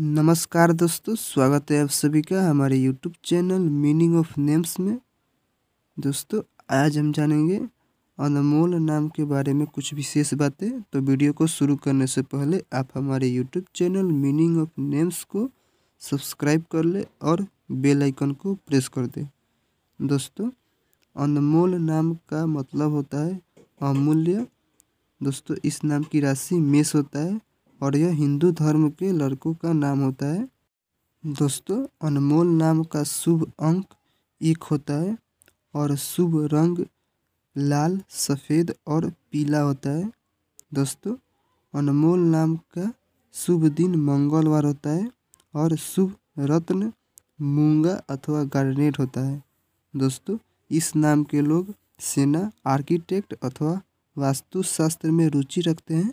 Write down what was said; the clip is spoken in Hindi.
नमस्कार दोस्तों स्वागत है आप सभी का हमारे YouTube channel meaning of names में दोस्तों आज हम जानेंगे अनमोल नाम के बारे में कुछ विशेष बातें तो वीडियो को शुरू करने से पहले आप हमारे YouTube channel meaning of names को सब्सक्राइब कर ले और बेल आइकन को प्रेस कर दे दोस्तों अनमोल नाम का मतलब होता है अमूल्य दोस्तों इस नाम की राशि मेष होता है और यह हिंदू धर्म के लड़कों का नाम होता है दोस्तों अनमोल नाम का शुभ अंक एक होता है और शुभ रंग लाल सफ़ेद और पीला होता है दोस्तों अनमोल नाम का शुभ दिन मंगलवार होता है और शुभ रत्न मूंगा अथवा गार्नेट होता है दोस्तों इस नाम के लोग सेना आर्किटेक्ट अथवा वास्तुशास्त्र में रुचि रखते हैं